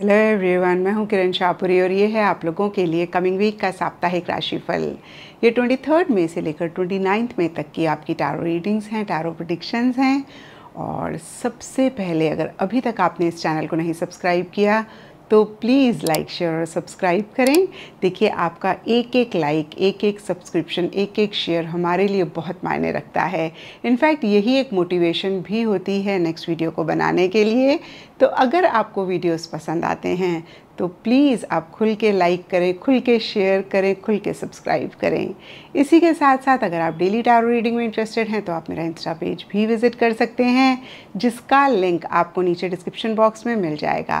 hello everyone मैं हूं किरण शाहपुरी और ये है आप लोगों के लिए कमिंग वीक का साप्ताहिक राशिफल ये ट्वेंटी थर्ड मई से लेकर ट्वेंटी नाइन्थ मई तक की आपकी टैरो रीडिंग्स हैं टारो प्रडिक्शंस हैं और सबसे पहले अगर अभी तक आपने इस चैनल को नहीं सब्सक्राइब किया तो प्लीज़ लाइक शेयर और सब्सक्राइब करें देखिए आपका एक एक लाइक एक एक सब्सक्रिप्शन एक एक शेयर हमारे लिए बहुत मायने रखता है इनफैक्ट यही एक मोटिवेशन भी होती है नेक्स्ट वीडियो को बनाने के लिए तो अगर आपको वीडियोस पसंद आते हैं तो प्लीज़ आप खुल के लाइक करें खुल के शेयर करें खुल के सब्सक्राइब करें इसी के साथ साथ अगर आप डेली टारो रीडिंग में इंटरेस्टेड हैं तो आप मेरा इंस्टा पेज भी विज़िट कर सकते हैं जिसका लिंक आपको नीचे डिस्क्रिप्शन बॉक्स में मिल जाएगा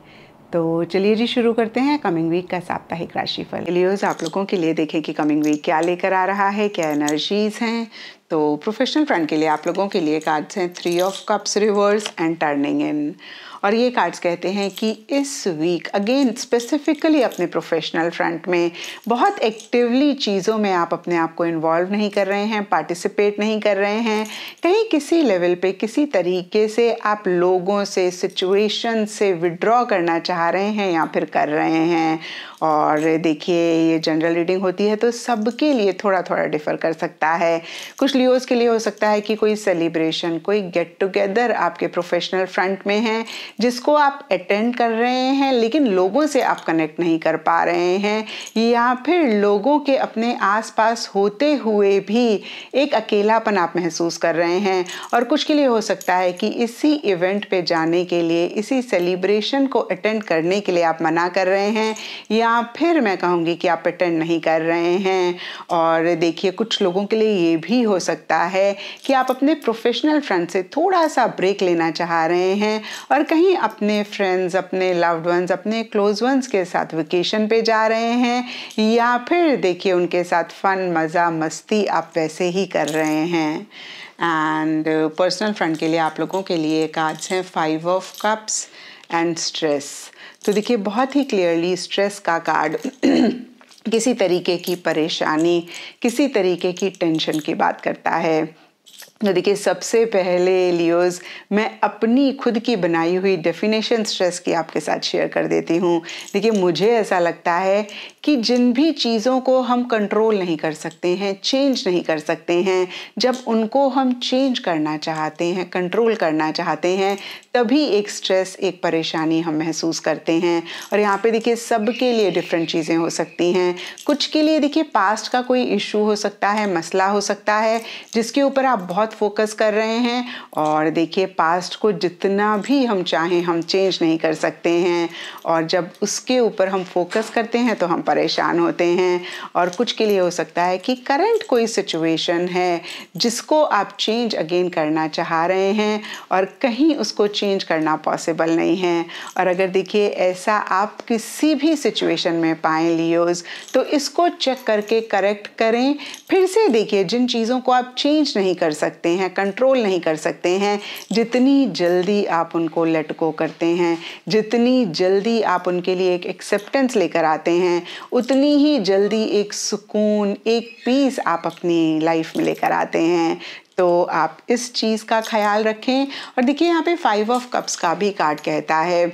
तो चलिए जी शुरू करते हैं कमिंग वीक का साप्ताहिक राशिफल लियोज आप लोगों के लिए देखें कि कमिंग वीक क्या लेकर आ रहा है क्या एनर्जीज हैं तो प्रोफेशनल फ्रंट के लिए आप लोगों के लिए कार्ड्स हैं three of cups reverse and turning in और ये कार्ड्स कहते हैं कि इस वीक अगेन स्पेसिफिकली अपने प्रोफेशनल फ्रंट में बहुत एक्टिवली चीज़ों में आप अपने आप को इन्वॉल्व नहीं कर रहे हैं पार्टिसिपेट नहीं कर रहे हैं कहीं किसी लेवल पे किसी तरीके से आप लोगों से सिचुएशन से विड्रॉ करना चाह रहे हैं या फिर कर रहे हैं और देखिए ये जनरल रीडिंग होती है तो सबके लिए थोड़ा थोड़ा डिफ़र कर सकता है कुछ लियोज़ के लिए हो सकता है कि कोई सेलिब्रेशन कोई गेट टुगेदर आपके प्रोफेशनल फ्रंट में है जिसको आप अटेंड कर रहे हैं लेकिन लोगों से आप कनेक्ट नहीं कर पा रहे हैं या फिर लोगों के अपने आसपास होते हुए भी एक अकेलापन आप महसूस कर रहे हैं और कुछ के लिए हो सकता है कि इसी इवेंट पे जाने के लिए इसी सेलिब्रेशन को अटेंड करने के लिए आप मना कर रहे हैं या फिर मैं कहूँगी कि आप अटेंड नहीं कर रहे हैं और देखिए कुछ लोगों के लिए ये भी हो सकता है कि आप अपने प्रोफेशनल फ्रेंड से थोड़ा सा ब्रेक लेना चाह रहे हैं और कहीं कहीं अपने फ्रेंड्स अपने लव्ड वंस अपने क्लोज वंस के साथ वेकेशन पे जा रहे हैं या फिर देखिए उनके साथ फन मज़ा मस्ती आप वैसे ही कर रहे हैं एंड पर्सनल फ्रेंड के लिए आप लोगों के लिए कार्ड्स हैं five of cups and stress तो देखिए बहुत ही क्लियरली स्ट्रेस का कार्ड किसी तरीके की परेशानी किसी तरीके की टेंशन की बात करता है तो देखिए सबसे पहले लियोज मैं अपनी खुद की बनाई हुई डेफिनेशन स्ट्रेस की आपके साथ शेयर कर देती हूँ देखिए मुझे ऐसा लगता है कि जिन भी चीज़ों को हम कंट्रोल नहीं कर सकते हैं चेंज नहीं कर सकते हैं जब उनको हम चेंज करना चाहते हैं कंट्रोल करना चाहते हैं तभी एक स्ट्रेस एक परेशानी हम महसूस करते हैं और यहाँ पे देखिए सब के लिए डिफरेंट चीज़ें हो सकती हैं कुछ के लिए देखिए पास्ट का कोई इशू हो सकता है मसला हो सकता है जिसके ऊपर आप बहुत फोकस कर रहे हैं और देखिए पास्ट को जितना भी हम चाहें हम चेंज नहीं कर सकते हैं और जब उसके ऊपर हम फोकस करते हैं तो हम परेशान होते हैं और कुछ के लिए हो सकता है कि करंट कोई सिचुएशन है जिसको आप चेंज अगेन करना चाह रहे हैं और कहीं उसको चेंज करना पॉसिबल नहीं है और अगर देखिए ऐसा आप किसी भी सिचुएशन में पाएँ लियोज तो इसको चेक करके करेक्ट करें फिर से देखिए जिन चीज़ों को आप चेंज नहीं कर सकते हैं कंट्रोल नहीं कर सकते हैं जितनी जल्दी आप उनको लटको करते हैं जितनी जल्दी आप उनके लिए एक एक्सेप्टेंस लेकर आते हैं उतनी ही जल्दी एक सुकून एक पीस आप अपनी लाइफ में लेकर आते हैं तो आप इस चीज़ का ख्याल रखें और देखिए यहाँ पे फाइव ऑफ कप्स का भी कार्ड कहता है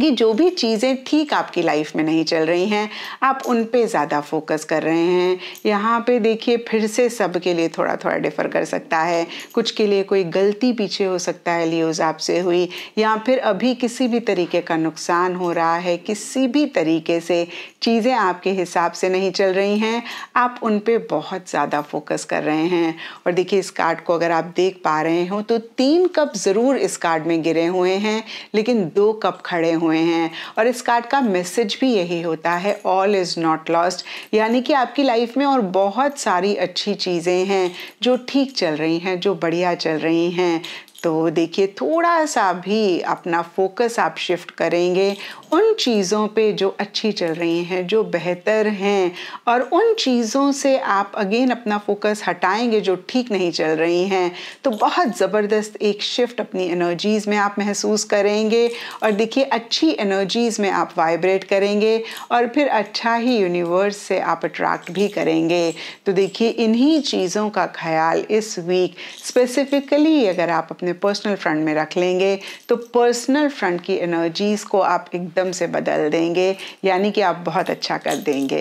कि जो भी चीज़ें ठीक आपकी लाइफ में नहीं चल रही हैं आप उन पे ज़्यादा फोकस कर रहे हैं यहाँ पे देखिए फिर से सब के लिए थोड़ा थोड़ा डिफ़र कर सकता है कुछ के लिए कोई गलती पीछे हो सकता है लियोज आपसे हुई या फिर अभी किसी भी तरीके का नुकसान हो रहा है किसी भी तरीके से चीज़ें आपके हिसाब से नहीं चल रही हैं आप उन पर बहुत ज़्यादा फोकस कर रहे हैं और देखिए इस कार्ड को अगर आप देख पा रहे हो तो तीन कप ज़रूर इस कार्ड में गिरे हुए हैं लेकिन दो कप खड़े हुए हुए हैं और इस कार्ड का मैसेज भी यही होता है ऑल इज़ नॉट लॉस्ट यानी कि आपकी लाइफ में और बहुत सारी अच्छी चीज़ें हैं जो ठीक चल रही हैं जो बढ़िया चल रही हैं तो देखिए थोड़ा सा भी अपना फोकस आप शिफ्ट करेंगे उन चीज़ों पे जो अच्छी चल रही हैं जो बेहतर हैं और उन चीज़ों से आप अगेन अपना फोकस हटाएंगे जो ठीक नहीं चल रही हैं तो बहुत ज़बरदस्त एक शिफ्ट अपनी एनर्जीज़ में आप महसूस करेंगे और देखिए अच्छी एनर्जीज़ में आप वाइब्रेट करेंगे और फिर अच्छा ही यूनिवर्स से आप अट्रैक्ट भी करेंगे तो देखिए इन्हीं चीज़ों का ख्याल इस वीक स्पेसिफिकली अगर आप अपने अपने पर्सनल फ्रंट में रख लेंगे तो पर्सनल फ्रंट की एनर्जीज़ को आप एकदम से बदल देंगे यानी कि आप बहुत अच्छा कर देंगे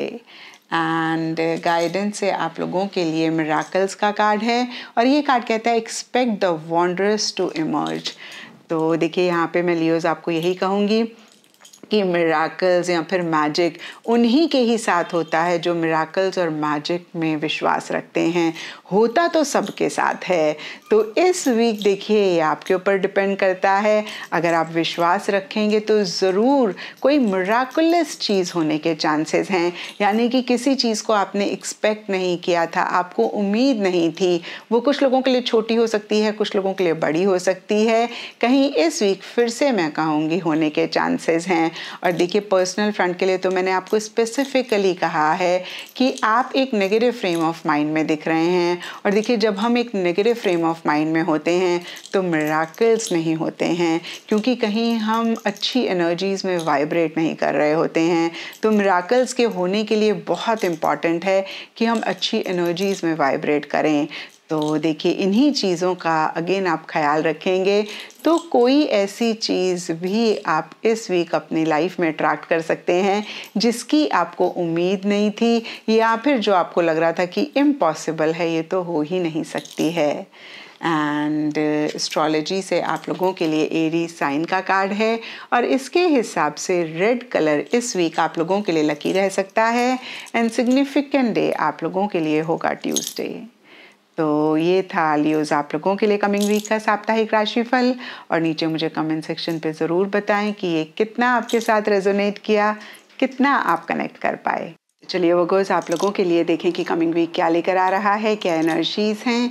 एंड गाइडेंस से आप लोगों के लिए मेराकल्स का कार्ड है और ये कार्ड कहता है expect the wonders to emerge तो देखिए यहाँ पे मैं लियोज आपको यही कहूँगी कि मिराकल्स या फिर मैजिक उन्हीं के ही साथ होता है जो मिराकल्स और मैजिक में विश्वास रखते हैं होता तो सबके साथ है तो इस वीक देखिए ये आपके ऊपर डिपेंड करता है अगर आप विश्वास रखेंगे तो ज़रूर कोई मिराकुलस चीज़ होने के चांसेस हैं यानी कि किसी चीज़ को आपने एक्सपेक्ट नहीं किया था आपको उम्मीद नहीं थी वो कुछ लोगों के लिए छोटी हो सकती है कुछ लोगों के लिए बड़ी हो सकती है कहीं इस वीक फिर से मैं कहूँगी होने के चांसेस हैं और देखिए पर्सनल फ्रंट के लिए तो मैंने आपको स्पेसिफिकली कहा है कि आप एक नेगेटिव फ्रेम ऑफ माइंड में दिख रहे हैं और देखिए जब हम एक नेगेटिव फ्रेम ऑफ माइंड में होते हैं तो मराकल्स नहीं होते हैं क्योंकि कहीं हम अच्छी एनर्जीज़ में वाइब्रेट नहीं कर रहे होते हैं तो मराकल्स के होने के लिए बहुत इंपॉर्टेंट है कि हम अच्छी एनर्जीज़ में वाइब्रेट करें तो देखिए इन्हीं चीज़ों का अगेन आप ख्याल रखेंगे तो कोई ऐसी चीज़ भी आप इस वीक अपनी लाइफ में अट्रैक्ट कर सकते हैं जिसकी आपको उम्मीद नहीं थी या फिर जो आपको लग रहा था कि इम्पॉसिबल है ये तो हो ही नहीं सकती है एंड एस्ट्रोलॉजी से आप लोगों के लिए एरी साइन का कार्ड है और इसके हिसाब से रेड कलर इस वीक आप लोगों के लिए लकी रह सकता है एंड सिग्निफिकेंट डे आप लोगों के लिए होगा ट्यूसडे तो ये था लियोज आप लोगों के लिए कमिंग वीक का साप्ताहिक राशिफल और नीचे मुझे कमेंट सेक्शन पे ज़रूर बताएं कि ये कितना आपके साथ रेजोनेट किया कितना आप कनेक्ट कर पाए चलिए वगोज आप लोगों के लिए देखें कि कमिंग वीक क्या लेकर आ रहा है क्या एनर्जीज हैं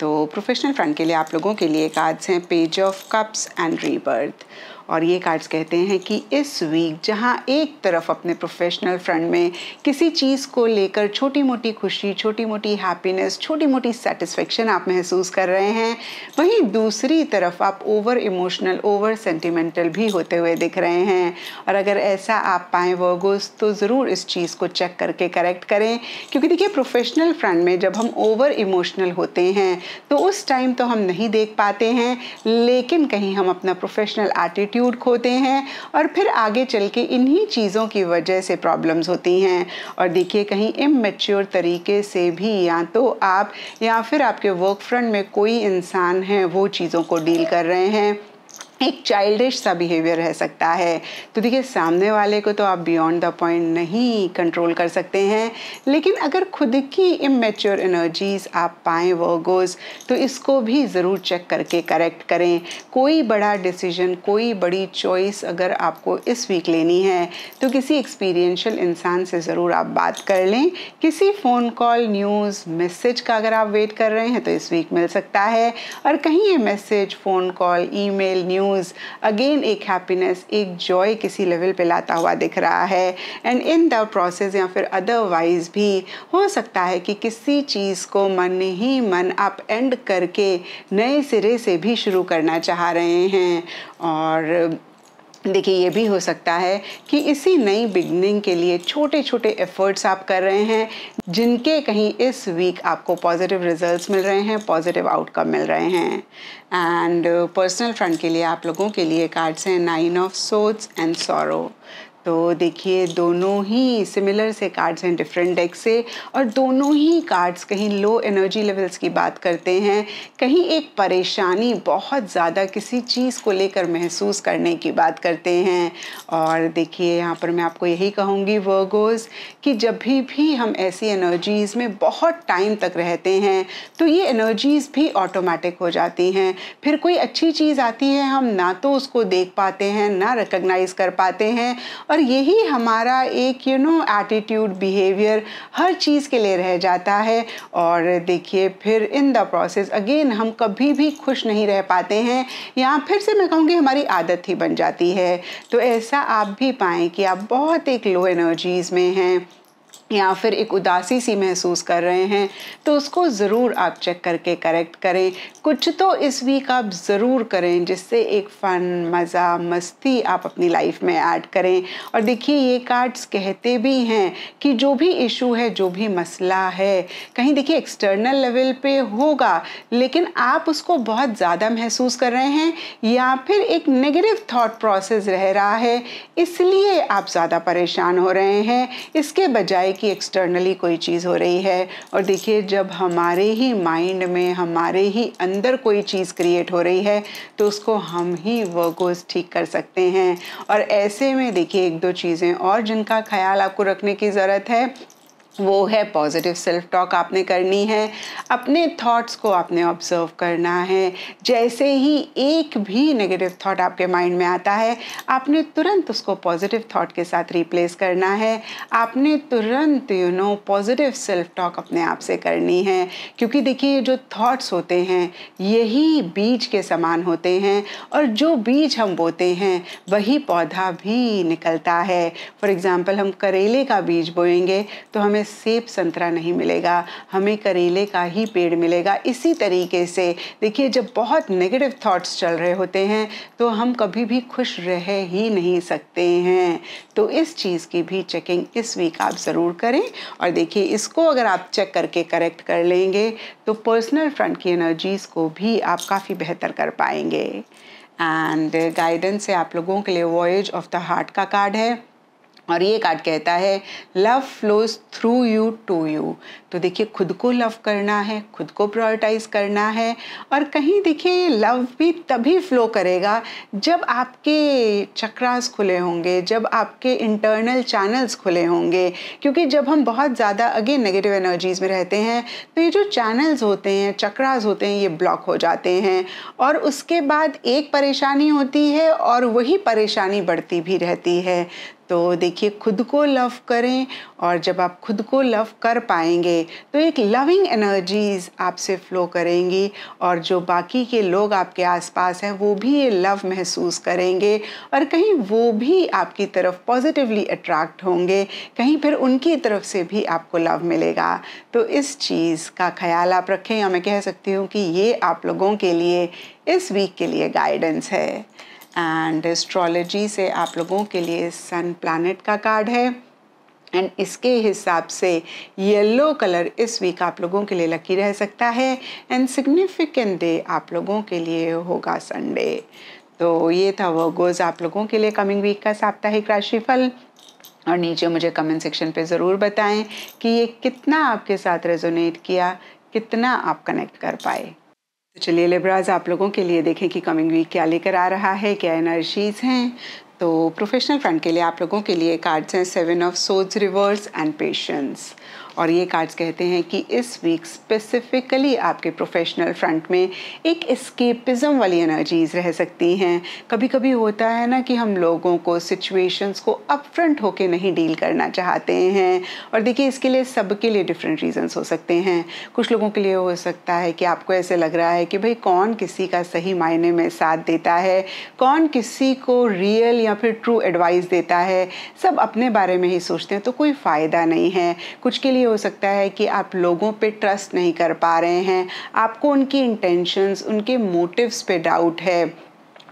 तो प्रोफेशनल फ्रंट के लिए आप लोगों के लिए कार्ड्स हैं page of cups and rebirth और ये कार्ड्स कहते हैं कि इस वीक जहाँ एक तरफ अपने प्रोफेशनल फ्रंट में किसी चीज़ को लेकर छोटी मोटी खुशी छोटी मोटी हैप्पीनेस छोटी मोटी सेटिस्फेक्शन आप महसूस कर रहे हैं वहीं दूसरी तरफ आप ओवर इमोशनल ओवर सेंटिमेंटल भी होते हुए दिख रहे हैं और अगर ऐसा आप पाएँ वर्गोस तो ज़रूर इस चीज़ को चेक करके करेक्ट करें क्योंकि देखिए प्रोफेशनल फ्रंट में जब हम ओवर इमोशनल होते हैं तो उस टाइम तो हम नहीं देख पाते हैं लेकिन कहीं हम अपना प्रोफेशनल एटीट्यूड एटीट्यूड खोते हैं और फिर आगे चल के इन्हीं चीज़ों की वजह से प्रॉब्लम्स होती हैं और देखिए कहीं इमेच्योर तरीके से भी या तो आप या फिर आपके वर्क फ्रंट में कोई इंसान है वो चीज़ों को डील कर रहे हैं एक चाइल्डिश सा बिहेवियर रह सकता है तो देखिए सामने वाले को तो आप बियॉन्ड द पॉइंट नहीं कंट्रोल कर सकते हैं लेकिन अगर खुद की इमेच्योर एनर्जीज आप पाएँ वर्गोज तो इसको भी ज़रूर चेक करके करेक्ट करें कोई बड़ा डिसीजन कोई बड़ी चॉइस अगर आपको इस वीक लेनी है तो किसी एक्सपीरियंशल इंसान से ज़रूर आप बात कर लें किसी फ़ोन कॉल न्यूज़ मैसेज का अगर आप वेट कर रहे हैं तो इस वीक मिल सकता है और कहीं ये message phone call mail news news again एक हैप्पीनेस एक जॉय किसी लेवल पे लाता हुआ दिख रहा है एंड इन द प्रोसेस या फिर अदरवाइज भी हो सकता है कि किसी चीज़ को मन ही मन आप एंड करके नए सिरे से भी शुरू करना चाह रहे हैं और देखिए ये भी हो सकता है कि इसी नई बिगनिंग के लिए छोटे छोटे एफर्ट्स आप कर रहे हैं जिनके कहीं इस वीक आपको पॉजिटिव रिजल्ट्स मिल रहे हैं पॉजिटिव आउटकम मिल रहे हैं एंड पर्सनल फ्रंट के लिए आप लोगों के लिए कार्ड्स हैं nine of swords and sorrow तो देखिए दोनों ही सिमिलर से कार्ड्स हैं डिफरेंट डेक से और दोनों ही कार्ड्स कहीं लो एनर्जी लेवल्स की बात करते हैं कहीं एक परेशानी बहुत ज़्यादा किसी चीज़ को लेकर महसूस करने की बात करते हैं और देखिए यहाँ पर मैं आपको यही कहूँगी वर्गोज़ कि जब भी भी हम ऐसी एनर्जीज़ में बहुत टाइम तक रहते हैं तो ये एनर्जीज़ भी ऑटोमेटिक हो जाती हैं फिर कोई अच्छी चीज़ आती है हम ना तो उसको देख पाते हैं ना रिकगनाइज़ कर पाते हैं और यही हमारा एक यू नो एटीट्यूड बिहेवियर हर चीज़ के लिए रह जाता है और देखिए फिर इन द प्रोसेस अगेन हम कभी भी खुश नहीं रह पाते हैं या फिर से मैं कहूँगी हमारी आदत ही बन जाती है तो ऐसा आप भी पाएँ कि आप बहुत एक लो एनर्जीज़ में हैं या फिर एक उदासी सी महसूस कर रहे हैं तो उसको ज़रूर आप चेक करके करेक्ट करें कुछ तो इस वीक आप ज़रूर करें जिससे एक फ़न मज़ा मस्ती आप अपनी लाइफ में ऐड करें और देखिए ये कार्ड्स कहते भी हैं कि जो भी इशू है जो भी मसला है कहीं देखिए एक्सटर्नल लेवल पे होगा लेकिन आप उसको बहुत ज़्यादा महसूस कर रहे हैं या फिर एक नेगेटिव थाट प्रोसेस रह रहा है इसलिए आप ज़्यादा परेशान हो रहे हैं इसके बजाय कि एक्सटर्नली कोई चीज़ हो रही है और देखिए जब हमारे ही माइंड में हमारे ही अंदर कोई चीज़ क्रिएट हो रही है तो उसको हम ही वर्गोज ठीक कर सकते हैं और ऐसे में देखिए एक दो चीज़ें और जिनका ख्याल आपको रखने की ज़रूरत है वो है पॉजिटिव सेल्फ टॉक आपने करनी है अपने थॉट्स को आपने ऑब्जर्व करना है जैसे ही एक भी नेगेटिव थॉट आपके माइंड में आता है आपने तुरंत उसको पॉजिटिव थॉट के साथ रिप्लेस करना है आपने तुरंत you know positive self talk अपने आप से करनी है क्योंकि देखिए जो थॉट्स होते हैं यही बीज के समान होते हैं और जो बीज हम बोते हैं वही पौधा भी निकलता है फॉर एग्ज़ाम्पल हम करेले का बीज बोएंगे तो हमें हमें सेब संतरा नहीं मिलेगा हमें करेले का ही पेड़ मिलेगा इसी तरीके से देखिए जब बहुत नेगेटिव थॉट्स चल रहे होते हैं तो हम कभी भी खुश रह ही नहीं सकते हैं तो इस चीज़ की भी चेकिंग इस वीक आप ज़रूर करें और देखिए इसको अगर आप चेक करके करेक्ट कर लेंगे तो पर्सनल फ्रंट की एनर्जीज़ को भी आप काफ़ी बेहतर कर पाएंगे एंड गाइडेंस से आप लोगों के लिए वॉयज ऑफ द हार्ट का कार्ड है और ये कार्ड कहता है love flows through you to you तो देखिए खुद को लव करना है खुद को प्रायोरिटाइज करना है और कहीं देखिए ये लव भी तभी फ्लो करेगा जब आपके चक्रास खुले होंगे जब आपके इंटरनल चैनल्स खुले होंगे क्योंकि जब हम बहुत ज़्यादा अगेन नेगेटिव एनर्जीज में रहते हैं तो ये जो चैनल्स होते हैं चक्रास होते हैं ये ब्लॉक हो जाते हैं और उसके बाद एक परेशानी होती है और वही परेशानी बढ़ती भी रहती है तो देखिए खुद को लव करें और जब आप खुद को लव कर पाएंगे तो एक लविंग एनर्जीज आपसे फ्लो करेंगी और जो बाकी के लोग आपके आसपास हैं वो भी ये लव महसूस करेंगे और कहीं वो भी आपकी तरफ पॉजिटिवली अट्रैक्ट होंगे कहीं फिर उनकी तरफ से भी आपको लव मिलेगा तो इस चीज़ का ख्याल आप रखें या मैं कह सकती हूँ कि ये आप लोगों के लिए इस वीक के लिए गाइडेंस है एंड एस्ट्रोलॉजी से आप लोगों के लिए सन प्लानट का कार्ड है एंड इसके हिसाब से येलो कलर इस वीक आप लोगों के लिए लकी रह सकता है एंड सिग्निफिकेंट डे आप लोगों के लिए होगा संडे तो ये था वर्गोज आप लोगों के लिए कमिंग वीक का साप्ताहिक राशिफल और नीचे मुझे कमेंट सेक्शन पे ज़रूर बताएं कि ये कितना आपके साथ रेजोनेट किया कितना आप कनेक्ट कर पाए तो चलिए लिब्राज आप लोगों के लिए देखें कि कमिंग वीक क्या लेकर आ रहा है क्या एनर्जीज हैं तो प्रोफेशनल फ्रंट के लिए आप लोगों के लिए कार्ड्स हैं सेवन ऑफ सोज रिवर्स एंड पेशेंस और ये कार्ड्स कहते हैं कि इस वीक स्पेसिफिकली आपके प्रोफेशनल फ्रंट में एक इस्केपिज़म वाली एनर्जीज़ रह सकती हैं कभी कभी होता है ना कि हम लोगों को सिचुएशंस को अप फ्रंट होके नहीं डील करना चाहते हैं और देखिए इसके लिए सबके लिए डिफरेंट रीजंस हो सकते हैं कुछ लोगों के लिए हो सकता है कि आपको ऐसे लग रहा है कि भाई कौन किसी का सही मायने में साथ देता है कौन किसी को रियल या फिर ट्रू एडवाइस देता है सब अपने बारे में ही सोचते हैं तो कोई फ़ायदा नहीं है कुछ के लिए भी हो सकता है कि आप लोगों पे ट्रस्ट नहीं कर पा रहे हैं आपको उनकी इंटेंशंस उनके मोटिव्स पे डाउट है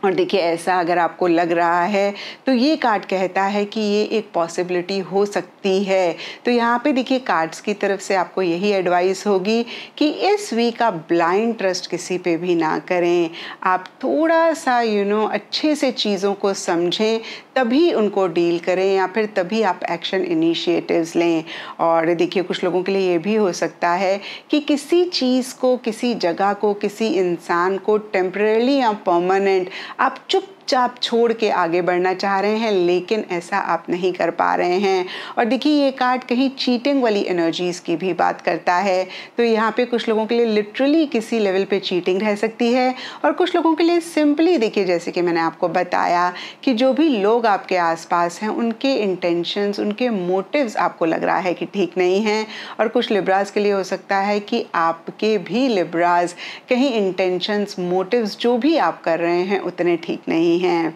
और देखिए ऐसा अगर आपको लग रहा है तो ये कार्ड कहता है कि ये एक पॉसिबिलिटी हो सकती है तो यहाँ पे देखिए कार्ड्स की तरफ से आपको यही एडवाइस होगी कि इस वीक आप ब्लाइंड ट्रस्ट किसी पे भी ना करें आप थोड़ा सा यू you नो know, अच्छे से चीज़ों को समझें तभी उनको डील करें या फिर तभी आप एक्शन इनिशिएटिव्स लें और देखिए कुछ लोगों के लिए ये भी हो सकता है कि किसी चीज़ को किसी जगह को किसी इंसान को टेम्प्रेली या परमानेंट आप चुप चुपचाप छोड़ के आगे बढ़ना चाह रहे हैं लेकिन ऐसा आप नहीं कर पा रहे हैं और देखिए ये कार्ड कहीं चीटिंग वाली एनर्जीज़ की भी बात करता है तो यहाँ पे कुछ लोगों के लिए लिटरली किसी लेवल पे चीटिंग रह सकती है और कुछ लोगों के लिए सिंपली देखिए जैसे कि मैंने आपको बताया कि जो भी लोग आपके आसपास हैं उनके इंटेंशंस उनके मोटिव्स आपको लग रहा है कि ठीक नहीं है और कुछ लिब्राज के लिए हो सकता है कि आपके भी लिब्राज कहीं इंटेंशंस मोटिव्स जो भी आप कर रहे हैं उतने ठीक नहीं हैं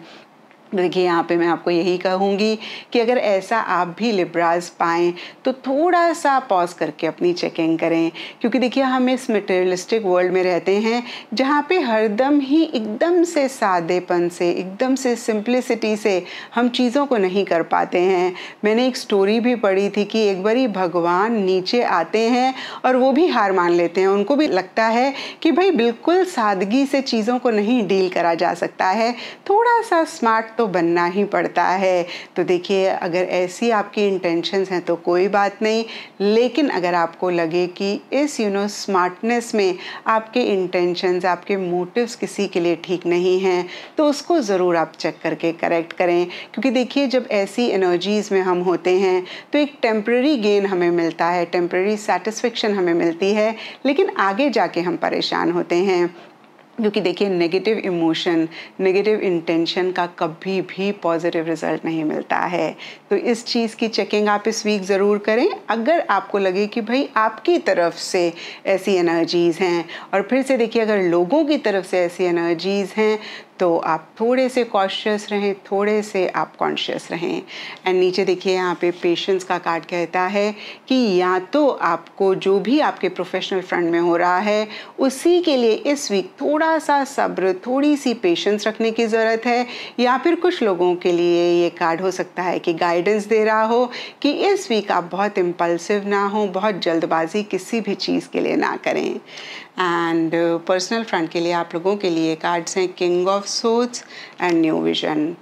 देखिए यहाँ पे मैं आपको यही कहूँगी कि अगर ऐसा आप भी लिब्राज पाएँ तो थोड़ा सा पॉज करके अपनी चेकिंग करें क्योंकि देखिए हम इस मटेरियलिस्टिक वर्ल्ड में रहते हैं जहाँ पे हरदम ही एकदम से सादेपन से एकदम से सिंप्लिसिटी से हम चीज़ों को नहीं कर पाते हैं मैंने एक स्टोरी भी पढ़ी थी कि एक बारी भगवान नीचे आते हैं और वो भी हार मान लेते हैं उनको भी लगता है कि भाई बिल्कुल सादगी से चीज़ों को नहीं डील करा जा सकता है थोड़ा सा स्मार्ट तो तो बनना ही पड़ता है तो देखिए अगर ऐसी आपकी इंटेंशंस हैं तो कोई बात नहीं लेकिन अगर आपको लगे कि इस यू नो स्मार्टनेस में आपके इंटेंशंस आपके मोटिव्स किसी के लिए ठीक नहीं हैं तो उसको ज़रूर आप चेक करके करेक्ट करें क्योंकि देखिए जब ऐसी एनर्जीज़ में हम होते हैं तो एक टेम्प्रेरी गेन हमें मिलता है टेम्प्रेरी सेटिस्फेक्शन हमें मिलती है लेकिन आगे जाके हम परेशान होते हैं क्योंकि देखिए नेगेटिव इमोशन नेगेटिव इंटेंशन का कभी भी पॉजिटिव रिजल्ट नहीं मिलता है तो इस चीज़ की चेकिंग आप इस वीक ज़रूर करें अगर आपको लगे कि भाई आपकी तरफ से ऐसी एनर्जीज़ हैं और फिर से देखिए अगर लोगों की तरफ से ऐसी एनर्जीज़ हैं तो आप थोड़े से कॉशियस रहें थोड़े से आप कॉन्शियस रहें एंड नीचे देखिए यहाँ पे पेशेंस का कार्ड कहता है कि या तो आपको जो भी आपके प्रोफेशनल फ्रंट में हो रहा है उसी के लिए इस वीक थोड़ा सा सब्र थोड़ी सी पेशेंस रखने की ज़रूरत है या फिर कुछ लोगों के लिए ये कार्ड हो सकता है कि गाइडेंस दे रहा हो कि इस वीक आप बहुत इम्पल्सिव ना हो बहुत जल्दबाजी किसी भी चीज़ के लिए ना करें एंड पर्सनल फ्रंट के लिए आप लोगों के लिए कार्ड्स हैं किंग ऑफ सोच एंड न्यू विजन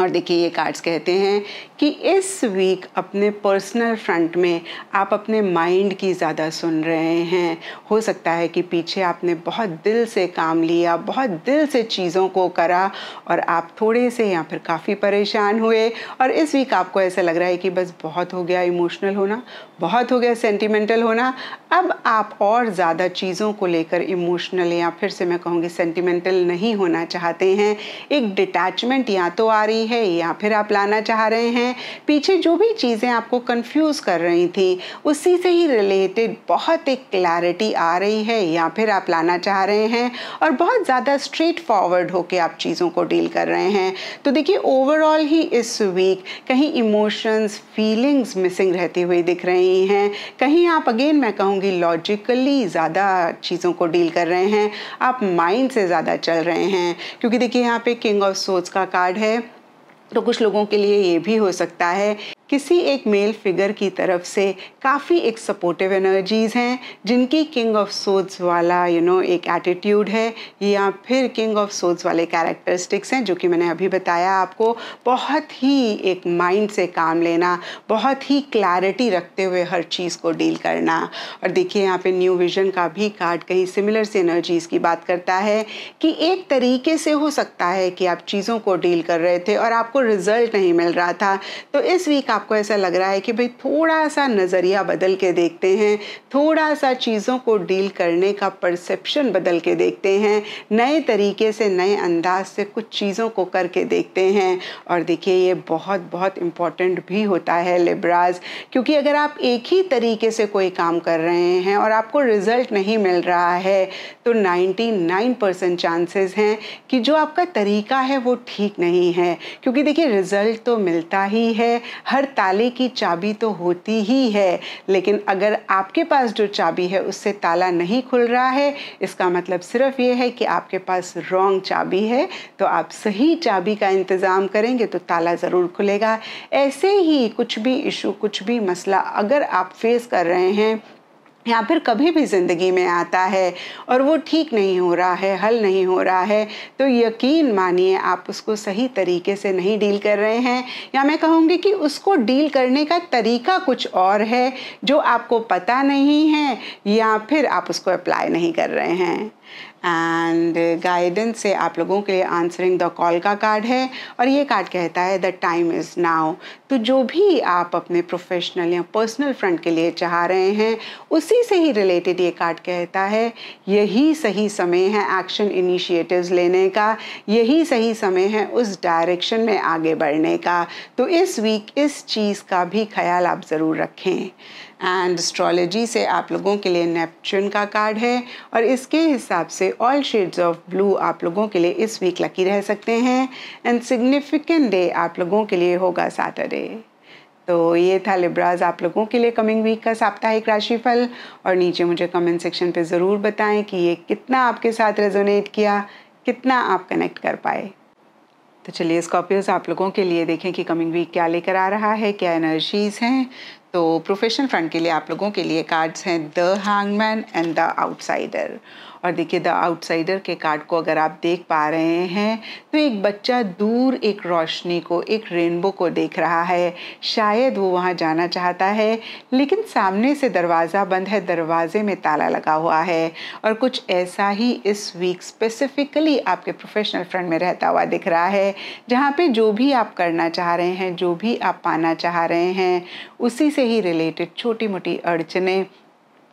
और देखिए ये कार्ड्स कहते हैं कि इस वीक अपने पर्सनल फ्रंट में आप अपने माइंड की ज़्यादा सुन रहे हैं हो सकता है कि पीछे आपने बहुत दिल से काम लिया बहुत दिल से चीज़ों को करा और आप थोड़े से या फिर काफ़ी परेशान हुए और इस वीक आपको ऐसा लग रहा है कि बस बहुत हो गया इमोशनल होना बहुत हो गया सेंटिमेंटल होना अब आप और ज़्यादा चीज़ों को लेकर इमोशनल या फिर से मैं कहूँगी सेंटिमेंटल नहीं होना चाहते हैं एक डिटैचमेंट या तो आ रही है या फिर आप लाना चाह रहे हैं हैं पीछे जो भी चीज़ें आपको कंफ्यूज कर रही थी उसी से ही रिलेटेड बहुत एक क्लैरिटी आ रही है या फिर आप लाना चाह रहे हैं और बहुत ज़्यादा स्ट्रेट फॉरवर्ड होकर आप चीज़ों को डील कर रहे हैं तो देखिए ओवरऑल ही इस वीक कहीं इमोशंस फीलिंग्स मिसिंग रहती हुई दिख रही हैं कहीं आप अगेन मैं कहूँगी लॉजिकली ज़्यादा चीज़ों को डील कर रहे हैं आप माइंड से ज़्यादा चल रहे हैं क्योंकि देखिए यहाँ पे किंग ऑफ सोच का कार्ड है तो कुछ लोगों के लिए ये भी हो सकता है किसी एक मेल फिगर की तरफ से काफ़ी एक सपोर्टिव एनर्जीज़ हैं जिनकी किंग ऑफ सोड्स वाला यू you नो know, एक एटीट्यूड है या फिर किंग ऑफ सोड्स वाले कैरेक्टरिस्टिक्स हैं जो कि मैंने अभी बताया आपको बहुत ही एक माइंड से काम लेना बहुत ही क्लैरिटी रखते हुए हर चीज़ को डील करना और देखिए यहाँ पे न्यू विजन का भी कार्ड कहीं सिमिलर से एनर्जीज़ की बात करता है कि एक तरीके से हो सकता है कि आप चीज़ों को डील कर रहे थे और आपको रिजल्ट नहीं मिल रहा था तो इस वीक आप आपको ऐसा लग रहा है कि भाई थोड़ा सा नज़रिया बदल के देखते हैं थोड़ा सा चीज़ों को डील करने का परसेप्शन बदल के देखते हैं नए तरीके से नए अंदाज से कुछ चीज़ों को करके देखते हैं और देखिए ये बहुत बहुत इम्पॉर्टेंट भी होता है लिब्राज क्योंकि अगर आप एक ही तरीके से कोई काम कर रहे हैं और आपको रिज़ल्ट नहीं मिल रहा है तो नाइन्टी परसेंट चांसेस हैं कि जो आपका तरीका है वो ठीक नहीं है क्योंकि देखिए रिज़ल्ट तो मिलता ही है हर ताले की चाबी तो होती ही है लेकिन अगर आपके पास जो चाबी है उससे ताला नहीं खुल रहा है इसका मतलब सिर्फ ये है कि आपके पास रॉन्ग चाबी है तो आप सही चाबी का इंतज़ाम करेंगे तो ताला ज़रूर खुलेगा ऐसे ही कुछ भी इशू कुछ भी मसला अगर आप फेस कर रहे हैं या फिर कभी भी ज़िंदगी में आता है और वो ठीक नहीं हो रहा है हल नहीं हो रहा है तो यकीन मानिए आप उसको सही तरीके से नहीं डील कर रहे हैं या मैं कहूँगी कि उसको डील करने का तरीका कुछ और है जो आपको पता नहीं है या फिर आप उसको अप्लाई नहीं कर रहे हैं एंड गाइडेंस uh, से आप लोगों के लिए आंसरिंग द कॉल का कार्ड है और ये कार्ड कहता है द टाइम इज़ नाउ तो जो भी आप अपने प्रोफेशनल या पर्सनल फ्रंट के लिए चाह रहे हैं उसी से ही रिलेटेड ये कार्ड कहता है यही सही समय है एक्शन इनिशिएटिव्स लेने का यही सही समय है उस डायरेक्शन में आगे बढ़ने का तो इस वीक इस चीज़ का भी ख्याल आप ज़रूर रखें एंड एस्ट्रोलॉजी से आप लोगों के लिए नेपच्यून का कार्ड है और इसके हिसाब से ऑल शेड्स ऑफ ब्लू आप लोगों के लिए इस वीक लकी रह सकते हैं एंड सिग्निफिकेंट डे आप लोगों के लिए होगा सैटरडे तो ये था लिब्राज आप लोगों के लिए कमिंग वीक का साप्ताहिक राशिफल और नीचे मुझे कमेंट सेक्शन पे ज़रूर बताएं कि ये कितना आपके साथ रेजोनेट किया कितना आप कनेक्ट कर पाए तो चलिए स्कॉर्पियोज आप लोगों के लिए देखें कि कमिंग वीक क्या लेकर आ रहा है क्या एनर्जीज़ हैं तो प्रोफेशनल फ्रंट के लिए आप लोगों के लिए कार्ड्स हैं the hangman and the outsider और देखिए द आउटसाइडर के कार्ड को अगर आप देख पा रहे हैं तो एक बच्चा दूर एक रोशनी को एक रेनबो को देख रहा है शायद वो वहाँ जाना चाहता है लेकिन सामने से दरवाज़ा बंद है दरवाजे में ताला लगा हुआ है और कुछ ऐसा ही इस वीक स्पेसिफिकली आपके प्रोफेशनल फ्रंट में रहता हुआ दिख रहा है जहाँ पे जो भी आप करना चाह रहे हैं जो भी आप पाना चाह रहे हैं उसी से ही रिलेटेड छोटी मोटी अड़चने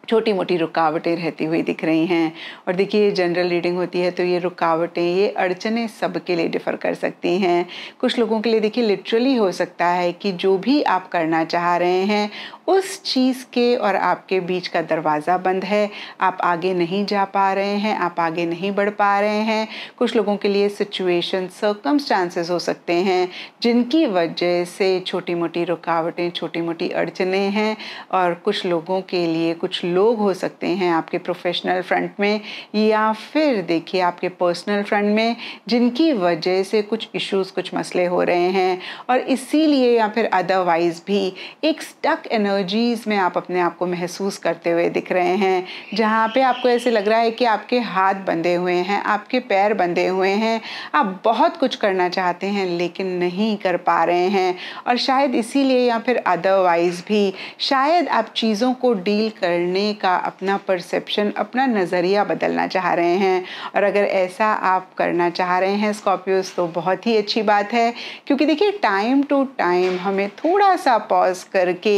छोटी मोटी रुकावटें रहती हुई दिख रही हैं और देखिए ये जनरल रीडिंग होती है तो ये रुकावटें ये अड़चने सबके लिए डिफ़र कर सकती हैं कुछ लोगों के लिए देखिए लिटरली हो सकता है कि जो भी आप करना चाह रहे हैं उस चीज़ के और आपके बीच का दरवाज़ा बंद है आप आगे नहीं जा पा रहे हैं आप आगे नहीं बढ़ पा रहे हैं कुछ लोगों के लिए सिचुएशन सर्कमस्टांसेस हो सकते हैं जिनकी वजह से छोटी मोटी रुकावटें छोटी मोटी अड़चने हैं और कुछ लोगों के लिए कुछ लोग हो सकते हैं आपके प्रोफेशनल फ्रंट में या फिर देखिए आपके पर्सनल फ्रंट में जिनकी वजह से कुछ इश्यूज कुछ मसले हो रहे हैं और इसीलिए या फिर अदरवाइज़ भी एक स्टक एनर्जीज़ में आप अपने आप को महसूस करते हुए दिख रहे हैं जहाँ पे आपको ऐसे लग रहा है कि आपके हाथ बंधे हुए हैं आपके पैर बंधे हुए हैं आप बहुत कुछ करना चाहते हैं लेकिन नहीं कर पा रहे हैं और शायद इसीलिए या फिर अदरवाइज़ भी शायद आप चीज़ों को डील करने गाने का अपना परसेप्शन अपना नज़रिया बदलना चाह रहे हैं और अगर ऐसा आप करना चाह रहे हैं स्कॉर्पियोज तो बहुत ही अच्छी बात है क्योंकि देखिए टाइम टू टाइम हमें थोड़ा सा पॉज करके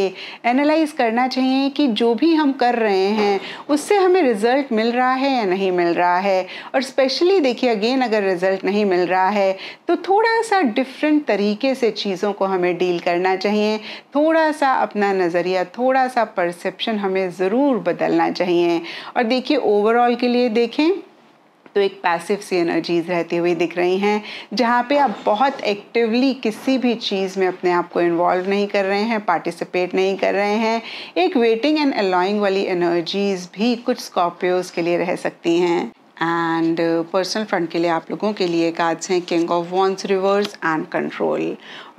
एनालाइज करना चाहिए कि जो भी हम कर रहे हैं उससे हमें रिज़ल्ट मिल रहा है या नहीं मिल रहा है और स्पेशली देखिए अगेन अगर रिज़ल्ट नहीं मिल रहा है तो थोड़ा सा डिफरेंट तरीके से चीज़ों को हमें डील करना चाहिए थोड़ा सा अपना नज़रिया थोड़ा सा परसेप्शन हमें ज़रूर ज़रूर बदलना चाहिए और देखिए ओवरऑल के लिए देखें तो एक पैसिव सी एनर्जीज रहती हुई दिख रही हैं जहाँ पे आप बहुत एक्टिवली किसी भी चीज़ में अपने आप को इन्वॉल्व नहीं कर रहे हैं पार्टिसिपेट नहीं कर रहे हैं एक वेटिंग एंड अलॉइंग वाली एनर्जीज भी कुछ स्कॉर्पियोज के लिए रह सकती हैं एंड पर्सनल फ्रंट के लिए आप लोगों के लिए कार्ड्स हैं king of wands reverse and control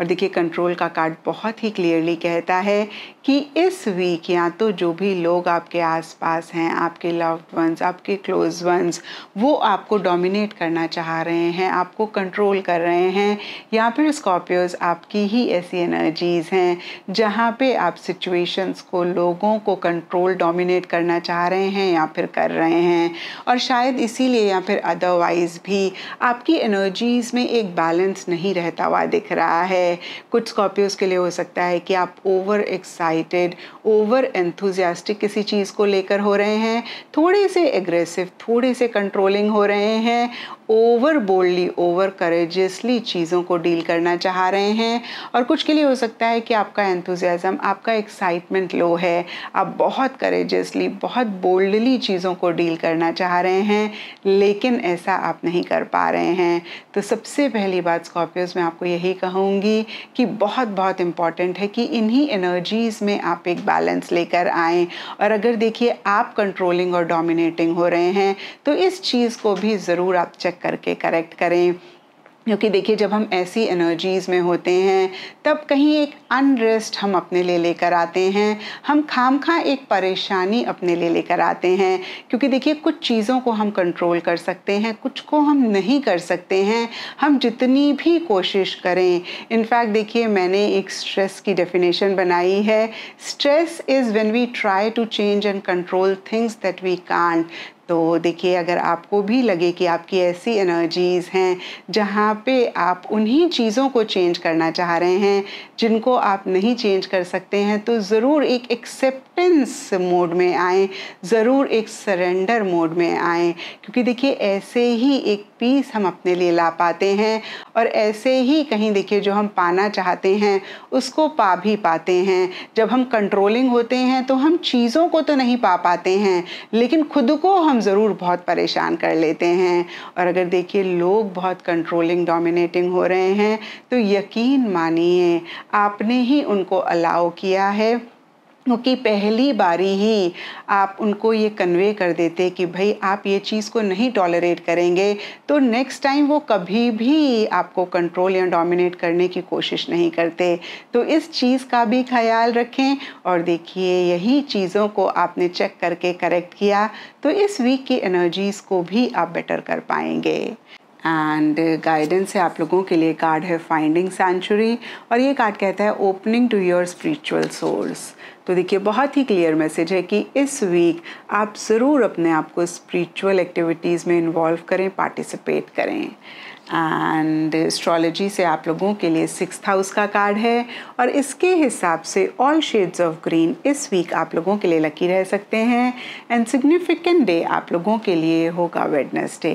और देखिए कंट्रोल का कार्ड बहुत ही क्लियरली कहता है कि इस वीक या तो जो भी लोग आपके आसपास हैं आपके लव्ड वंस आपके क्लोज वंस वो आपको डोमिनेट करना चाह रहे हैं आपको कंट्रोल कर रहे हैं या फिर स्कॉर्पियोज आपकी ही ऐसी एनर्जीज़ हैं जहाँ पे आप सिचुएशंस को लोगों को कंट्रोल डोमिनेट करना चाह रहे हैं या फिर कर रहे हैं और शायद इसीलिए या फिर अदरवाइज़ भी आपकी एनर्जीज़ में एक बैलेंस नहीं रहता हुआ दिख रहा है है कुछ स्कॉर्पियोज़ के लिए हो सकता है कि आप ओवर एक्साइटेड ओवर एंथुजियास्टिक किसी चीज़ को लेकर हो रहे हैं थोड़े से एग्रेसिव थोड़े से कंट्रोलिंग हो रहे हैं ओवर बोल्डली ओवर करेजियसली चीज़ों को डील करना चाह रहे हैं और कुछ के लिए हो सकता है कि आपका एंथुजियाज़म आपका एक्साइटमेंट लो है आप बहुत करेजियसली बहुत बोल्डली चीज़ों को डील करना चाह रहे हैं लेकिन ऐसा आप नहीं कर पा रहे हैं तो सबसे पहली बात स्कॉर्पियोज में आपको यही कहूँगी कि बहुत बहुत इम्पॉर्टेंट है कि इन्हीं एनर्जीज़ में आप एक बैलेंस लेकर आएँ और अगर देखिए आप कंट्रोलिंग और डोमिनेटिंग हो रहे हैं तो इस चीज़ को भी ज़रूर आप चेक चेक करके करेक्ट करें क्योंकि देखिए जब हम ऐसी एनर्जीज़ में होते हैं तब कहीं एक अनरेस्ट हम अपने लिए लेकर आते हैं हम खाम खा एक परेशानी अपने लिए लेकर आते हैं क्योंकि देखिए कुछ चीज़ों को हम कंट्रोल कर सकते हैं कुछ को हम नहीं कर सकते हैं हम जितनी भी कोशिश करें इनफैक्ट देखिए मैंने एक स्ट्रेस की डेफिनेशन बनाई है stress is when we try to change and control things that we can't तो देखिए अगर आपको भी लगे कि आपकी ऐसी एनर्जीज़ हैं जहाँ पे आप उन्हीं चीज़ों को चेंज करना चाह रहे हैं जिनको आप नहीं चेंज कर सकते हैं तो ज़रूर एक एक्सेप्ट एक्सेप्टेंस मोड में आए ज़रूर एक सरेंडर मोड में आए क्योंकि देखिए ऐसे ही एक पीस हम अपने लिए ला पाते हैं और ऐसे ही कहीं देखिए जो हम पाना चाहते हैं उसको पा भी पाते हैं जब हम कंट्रोलिंग होते हैं तो हम चीज़ों को तो नहीं पा पाते हैं लेकिन खुद को हम ज़रूर बहुत परेशान कर लेते हैं और अगर देखिए लोग बहुत कंट्रोलिंग डोमिनेटिंग हो रहे हैं तो यकीन मानिए आपने ही उनको अलाउ किया है क्योंकि पहली बारी ही आप उनको ये कन्वे कर देते कि भाई आप ये चीज़ को नहीं टॉलरेट करेंगे तो नेक्स्ट टाइम वो कभी भी आपको कंट्रोल या डोमिनेट करने की कोशिश नहीं करते तो इस चीज़ का भी ख्याल रखें और देखिए यही चीज़ों को आपने चेक करके करेक्ट किया तो इस वीक की एनर्जीज़ को भी आप बेटर कर पाएंगे एंड गाइडेंस है आप लोगों के लिए कार्ड है फाइंडिंग सेंचुरी और ये कार्ड कहता है opening to your spiritual source तो देखिए बहुत ही क्लियर मैसेज है कि इस वीक आप ज़रूर अपने आप को स्पिरिचुअल एक्टिविटीज़ में इन्वॉल्व करें पार्टिसिपेट करें एंड एस्ट्रोलॉजी से आप लोगों के लिए सिक्स हाउस का कार्ड है और इसके हिसाब से ऑल शेड्स ऑफ ग्रीन इस वीक आप लोगों के लिए लकी रह सकते हैं एंड सिग्निफिकेंट डे आप लोगों के लिए होगा वेडनेसडे